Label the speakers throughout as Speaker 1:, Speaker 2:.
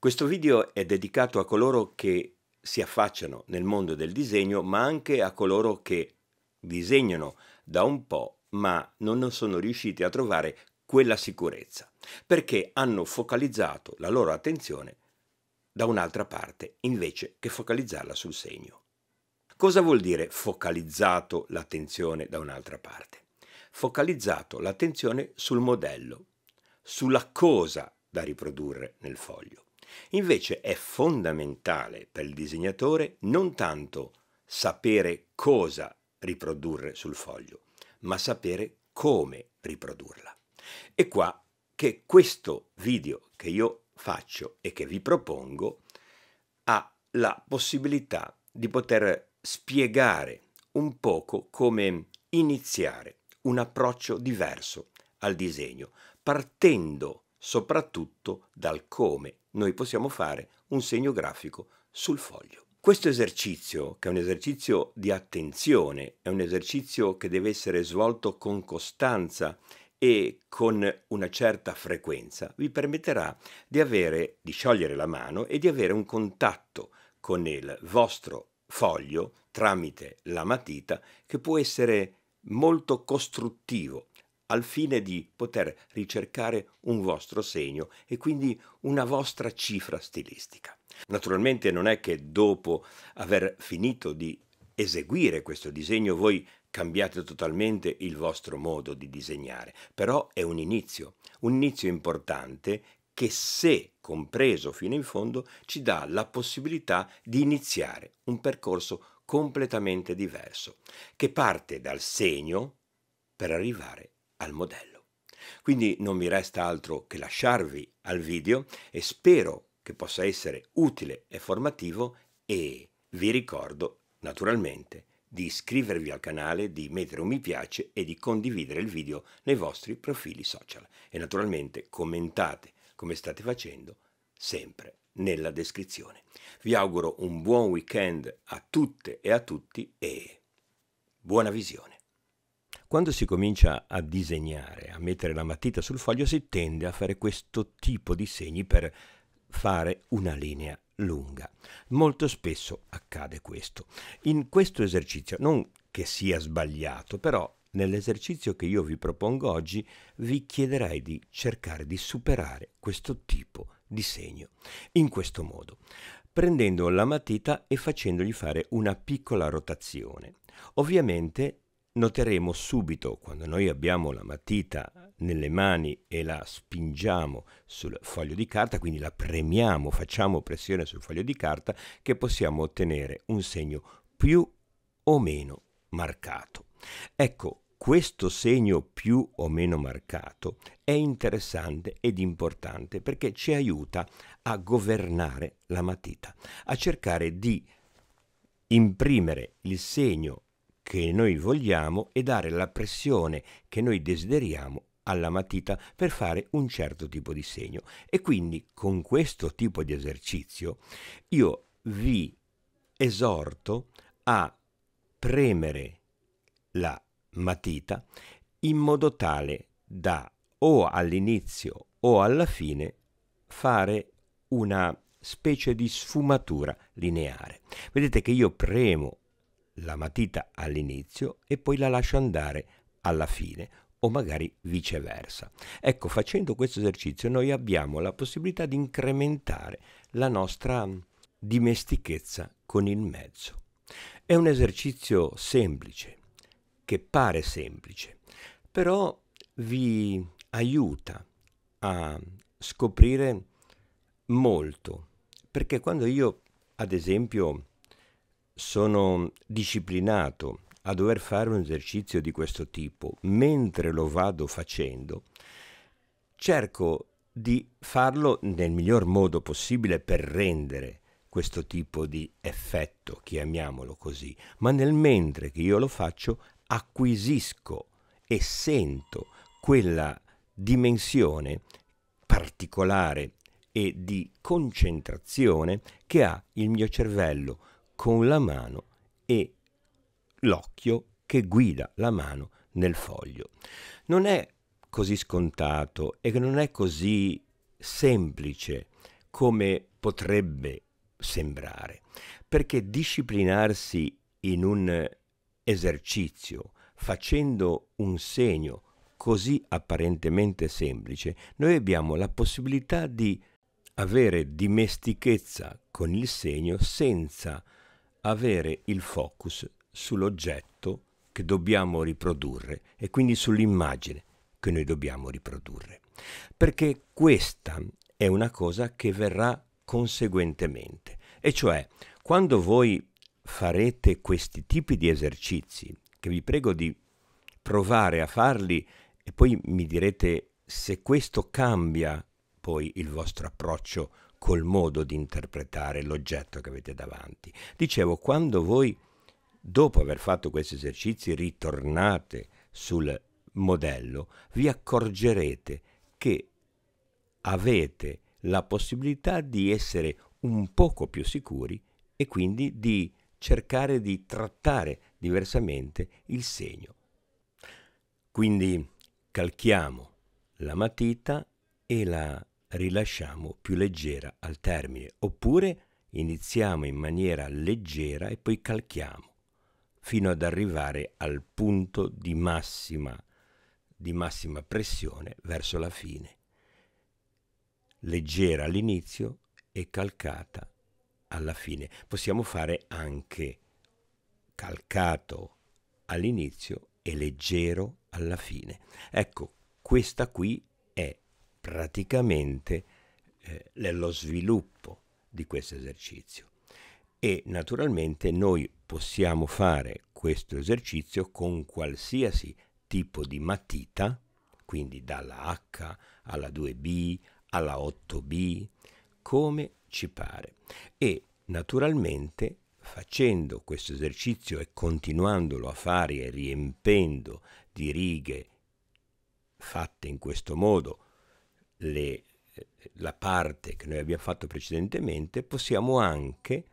Speaker 1: Questo video è dedicato a coloro che si affacciano nel mondo del disegno, ma anche a coloro che disegnano da un po', ma non sono riusciti a trovare quella sicurezza, perché hanno focalizzato la loro attenzione da un'altra parte invece che focalizzarla sul segno. Cosa vuol dire focalizzato l'attenzione da un'altra parte? Focalizzato l'attenzione sul modello, sulla cosa da riprodurre nel foglio. Invece è fondamentale per il disegnatore non tanto sapere cosa riprodurre sul foglio, ma sapere come riprodurla. E qua che questo video che io faccio e che vi propongo ha la possibilità di poter spiegare un poco come iniziare un approccio diverso al disegno, partendo da soprattutto dal come noi possiamo fare un segno grafico sul foglio. Questo esercizio, che è un esercizio di attenzione, è un esercizio che deve essere svolto con costanza e con una certa frequenza, vi permetterà di, avere, di sciogliere la mano e di avere un contatto con il vostro foglio tramite la matita che può essere molto costruttivo al fine di poter ricercare un vostro segno e quindi una vostra cifra stilistica. Naturalmente non è che dopo aver finito di eseguire questo disegno voi cambiate totalmente il vostro modo di disegnare, però è un inizio, un inizio importante che se compreso fino in fondo ci dà la possibilità di iniziare un percorso completamente diverso, che parte dal segno per arrivare al modello. Quindi non mi resta altro che lasciarvi al video e spero che possa essere utile e formativo e vi ricordo naturalmente di iscrivervi al canale, di mettere un mi piace e di condividere il video nei vostri profili social e naturalmente commentate come state facendo sempre nella descrizione. Vi auguro un buon weekend a tutte e a tutti e buona visione. Quando si comincia a disegnare, a mettere la matita sul foglio, si tende a fare questo tipo di segni per fare una linea lunga. Molto spesso accade questo. In questo esercizio, non che sia sbagliato, però nell'esercizio che io vi propongo oggi vi chiederei di cercare di superare questo tipo di segno in questo modo, prendendo la matita e facendogli fare una piccola rotazione. Ovviamente noteremo subito quando noi abbiamo la matita nelle mani e la spingiamo sul foglio di carta, quindi la premiamo, facciamo pressione sul foglio di carta, che possiamo ottenere un segno più o meno marcato. Ecco, questo segno più o meno marcato è interessante ed importante perché ci aiuta a governare la matita, a cercare di imprimere il segno che noi vogliamo e dare la pressione che noi desideriamo alla matita per fare un certo tipo di segno. E quindi con questo tipo di esercizio io vi esorto a premere la matita in modo tale da o all'inizio o alla fine fare una specie di sfumatura lineare. Vedete che io premo la matita all'inizio e poi la lascio andare alla fine o magari viceversa. Ecco, facendo questo esercizio noi abbiamo la possibilità di incrementare la nostra mm, dimestichezza con il mezzo. È un esercizio semplice, che pare semplice, però vi aiuta a scoprire molto, perché quando io, ad esempio, sono disciplinato a dover fare un esercizio di questo tipo, mentre lo vado facendo, cerco di farlo nel miglior modo possibile per rendere questo tipo di effetto, chiamiamolo così, ma nel mentre che io lo faccio acquisisco e sento quella dimensione particolare e di concentrazione che ha il mio cervello con la mano e l'occhio che guida la mano nel foglio. Non è così scontato e non è così semplice come potrebbe sembrare, perché disciplinarsi in un esercizio facendo un segno così apparentemente semplice, noi abbiamo la possibilità di avere dimestichezza con il segno senza avere il focus sull'oggetto che dobbiamo riprodurre e quindi sull'immagine che noi dobbiamo riprodurre. Perché questa è una cosa che verrà conseguentemente. E cioè, quando voi farete questi tipi di esercizi, che vi prego di provare a farli e poi mi direte se questo cambia poi il vostro approccio col modo di interpretare l'oggetto che avete davanti. Dicevo, quando voi, dopo aver fatto questi esercizi, ritornate sul modello, vi accorgerete che avete la possibilità di essere un poco più sicuri e quindi di cercare di trattare diversamente il segno. Quindi calchiamo la matita e la rilasciamo più leggera al termine, oppure iniziamo in maniera leggera e poi calchiamo fino ad arrivare al punto di massima, di massima pressione verso la fine. Leggera all'inizio e calcata alla fine. Possiamo fare anche calcato all'inizio e leggero alla fine. Ecco, questa qui praticamente eh, lo sviluppo di questo esercizio. E naturalmente noi possiamo fare questo esercizio con qualsiasi tipo di matita, quindi dalla H alla 2B alla 8B, come ci pare. E naturalmente facendo questo esercizio e continuandolo a fare e riempendo di righe fatte in questo modo le, eh, la parte che noi abbiamo fatto precedentemente, possiamo anche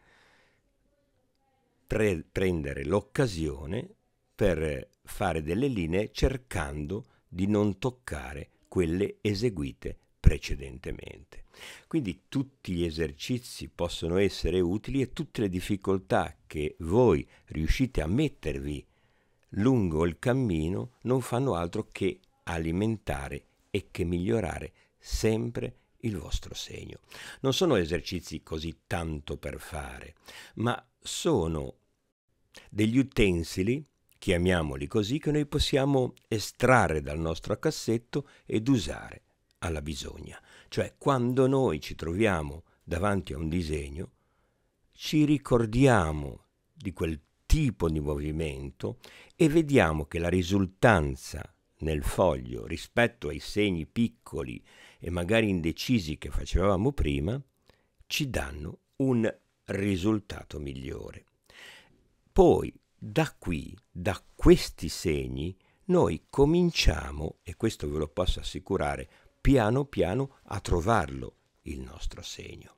Speaker 1: pre- prendere l'occasione per fare delle linee cercando di non toccare quelle eseguite precedentemente. Quindi tutti gli esercizi possono essere utili e tutte le difficoltà che voi riuscite a mettervi lungo il cammino non fanno altro che alimentare e che migliorare sempre il vostro segno. Non sono esercizi così tanto per fare, ma sono degli utensili, chiamiamoli così, che noi possiamo estrarre dal nostro cassetto ed usare alla bisogna. Cioè quando noi ci troviamo davanti a un disegno, ci ricordiamo di quel tipo di movimento e vediamo che la risultanza nel foglio rispetto ai segni piccoli e magari indecisi che facevamo prima, ci danno un risultato migliore. Poi, da qui, da questi segni, noi cominciamo, e questo ve lo posso assicurare, piano piano a trovarlo il nostro segno.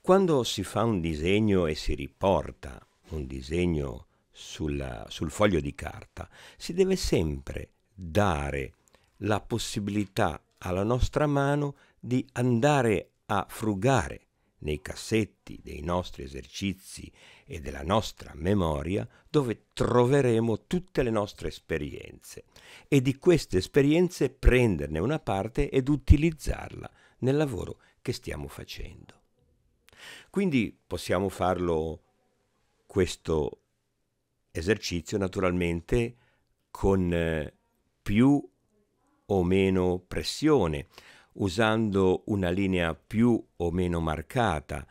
Speaker 1: Quando si fa un disegno e si riporta un disegno sulla, sul foglio di carta, si deve sempre dare la possibilità alla nostra mano di andare a frugare nei cassetti dei nostri esercizi e della nostra memoria dove troveremo tutte le nostre esperienze e di queste esperienze prenderne una parte ed utilizzarla nel lavoro che stiamo facendo. Quindi possiamo farlo questo esercizio naturalmente con eh, più o meno pressione, usando una linea più o meno marcata.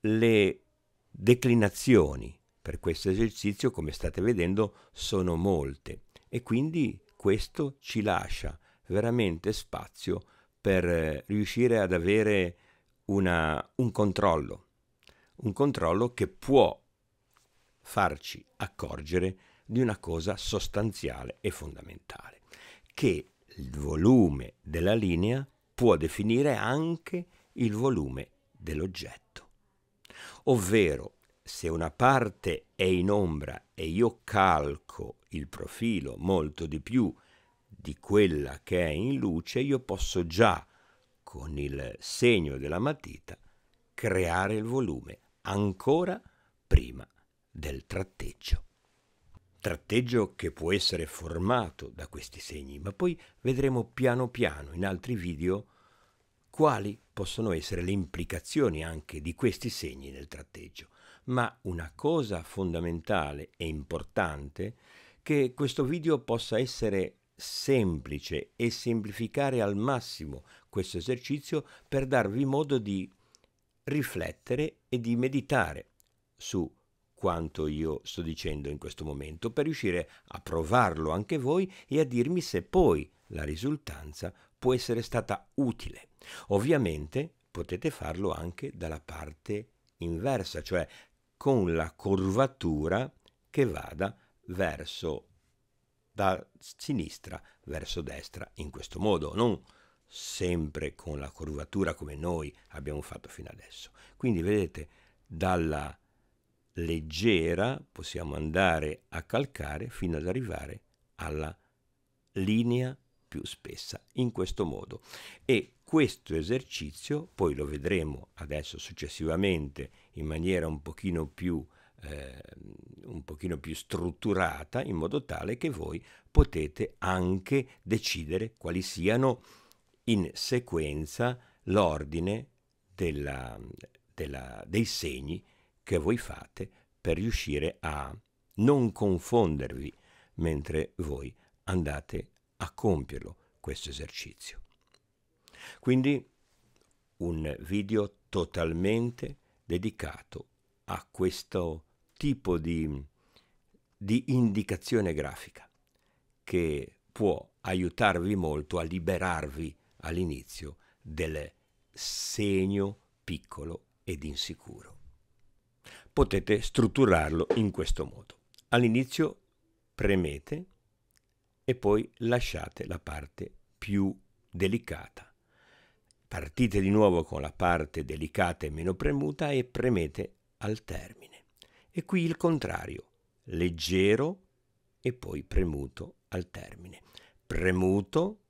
Speaker 1: Le declinazioni per questo esercizio, come state vedendo, sono molte e quindi questo ci lascia veramente spazio per eh, riuscire ad avere una, un controllo, un controllo che può farci accorgere di una cosa sostanziale e fondamentale, che il volume della linea può definire anche il volume dell'oggetto. Ovvero, se una parte è in ombra e io calco il profilo molto di più di quella che è in luce, io posso già, con il segno della matita, creare il volume ancora prima del tratteggio tratteggio che può essere formato da questi segni, ma poi vedremo piano piano in altri video quali possono essere le implicazioni anche di questi segni nel tratteggio. Ma una cosa fondamentale e importante è che questo video possa essere semplice e semplificare al massimo questo esercizio per darvi modo di riflettere e di meditare su quanto io sto dicendo in questo momento per riuscire a provarlo anche voi e a dirmi se poi la risultanza può essere stata utile. Ovviamente potete farlo anche dalla parte inversa, cioè con la curvatura che vada verso da sinistra verso destra in questo modo, non sempre con la curvatura come noi abbiamo fatto fino adesso. Quindi vedete dalla leggera possiamo andare a calcare fino ad arrivare alla linea più spessa in questo modo e questo esercizio poi lo vedremo adesso successivamente in maniera un pochino più eh, un pochino più strutturata in modo tale che voi potete anche decidere quali siano in sequenza l'ordine della, della, dei segni che voi fate per riuscire a non confondervi mentre voi andate a compierlo questo esercizio. Quindi un video totalmente dedicato a questo tipo di, di indicazione grafica che può aiutarvi molto a liberarvi all'inizio del segno piccolo ed insicuro potete strutturarlo in questo modo. All'inizio premete e poi lasciate la parte più delicata. Partite di nuovo con la parte delicata e meno premuta e premete al termine. E qui il contrario, leggero e poi premuto al termine. Premuto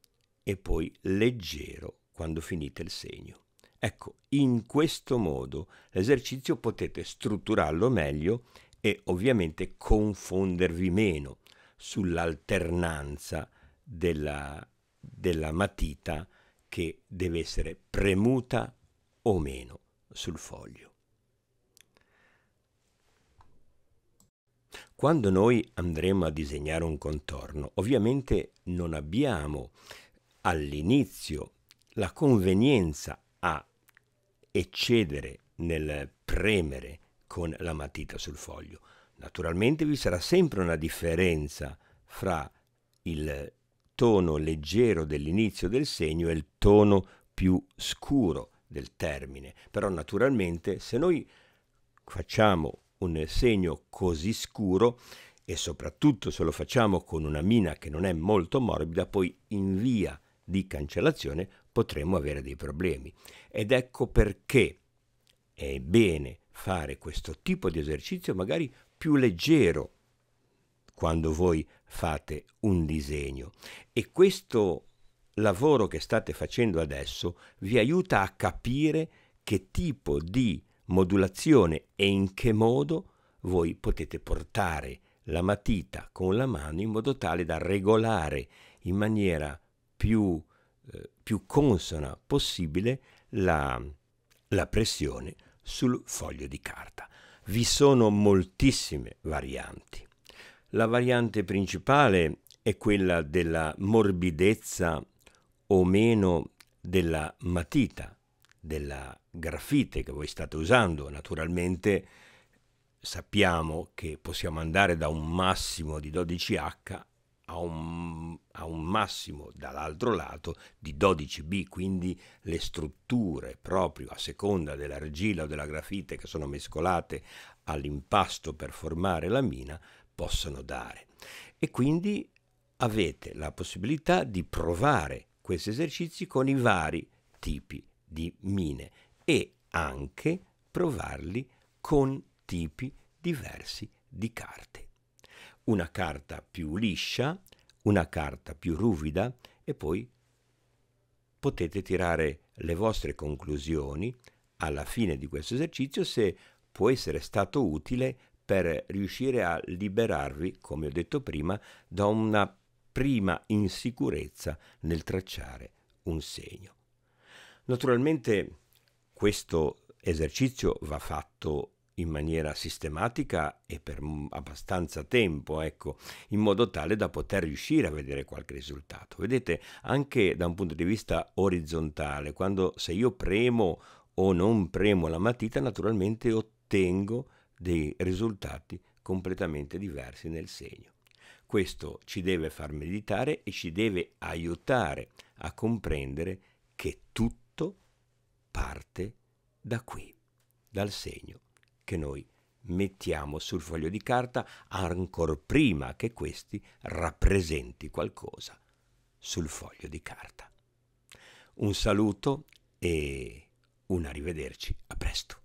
Speaker 1: e poi leggero quando finite il segno. Ecco, in questo modo l'esercizio potete strutturarlo meglio e ovviamente confondervi meno sull'alternanza della, della matita che deve essere premuta o meno sul foglio. Quando noi andremo a disegnare un contorno, ovviamente non abbiamo all'inizio la convenienza a eccedere nel premere con la matita sul foglio. Naturalmente vi sarà sempre una differenza fra il tono leggero dell'inizio del segno e il tono più scuro del termine, però naturalmente se noi facciamo un segno così scuro e soprattutto se lo facciamo con una mina che non è molto morbida, poi in via di cancellazione potremmo avere dei problemi. Ed ecco perché è bene fare questo tipo di esercizio magari più leggero quando voi fate un disegno. E questo lavoro che state facendo adesso vi aiuta a capire che tipo di modulazione e in che modo voi potete portare la matita con la mano in modo tale da regolare in maniera più eh, più consona possibile la, la pressione sul foglio di carta. Vi sono moltissime varianti. La variante principale è quella della morbidezza o meno della matita, della grafite che voi state usando. Naturalmente sappiamo che possiamo andare da un massimo di 12H a un, a un massimo dall'altro lato di 12B, quindi le strutture proprio a seconda dell'argilla o della grafite che sono mescolate all'impasto per formare la mina possono dare. E quindi avete la possibilità di provare questi esercizi con i vari tipi di mine e anche provarli con tipi diversi di carte una carta più liscia, una carta più ruvida e poi potete tirare le vostre conclusioni alla fine di questo esercizio se può essere stato utile per riuscire a liberarvi, come ho detto prima, da una prima insicurezza nel tracciare un segno. Naturalmente questo esercizio va fatto in maniera sistematica e per abbastanza tempo, ecco, in modo tale da poter riuscire a vedere qualche risultato. Vedete, anche da un punto di vista orizzontale, quando se io premo o non premo la matita, naturalmente ottengo dei risultati completamente diversi nel segno. Questo ci deve far meditare e ci deve aiutare a comprendere che tutto parte da qui, dal segno che noi mettiamo sul foglio di carta ancor prima che questi rappresenti qualcosa sul foglio di carta. Un saluto e un arrivederci, a presto.